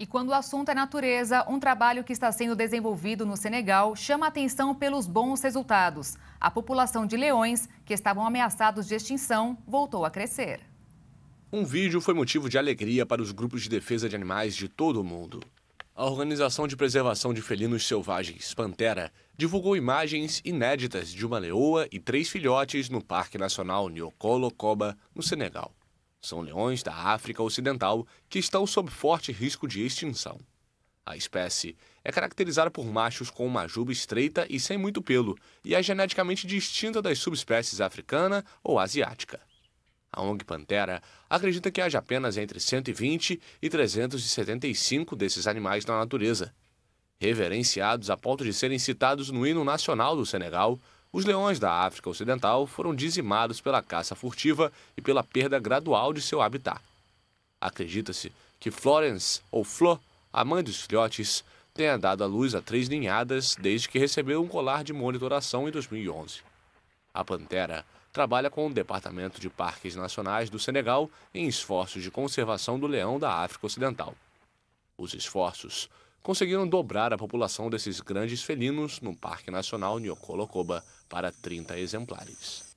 E quando o assunto é natureza, um trabalho que está sendo desenvolvido no Senegal chama atenção pelos bons resultados. A população de leões, que estavam ameaçados de extinção, voltou a crescer. Um vídeo foi motivo de alegria para os grupos de defesa de animais de todo o mundo. A Organização de Preservação de Felinos Selvagens, Pantera, divulgou imagens inéditas de uma leoa e três filhotes no Parque Nacional Niokolo Koba, no Senegal. São leões da África Ocidental que estão sob forte risco de extinção. A espécie é caracterizada por machos com uma juba estreita e sem muito pelo, e é geneticamente distinta das subespécies africana ou asiática. A ONG Pantera acredita que haja apenas entre 120 e 375 desses animais na natureza. Reverenciados a ponto de serem citados no hino nacional do Senegal, os leões da África Ocidental foram dizimados pela caça furtiva e pela perda gradual de seu habitat. Acredita-se que Florence, ou Flo, a mãe dos filhotes, tenha dado à luz a três ninhadas desde que recebeu um colar de monitoração em 2011. A pantera trabalha com o Departamento de Parques Nacionais do Senegal em esforços de conservação do leão da África Ocidental. Os esforços conseguiram dobrar a população desses grandes felinos no Parque Nacional Niocolocoba para 30 exemplares.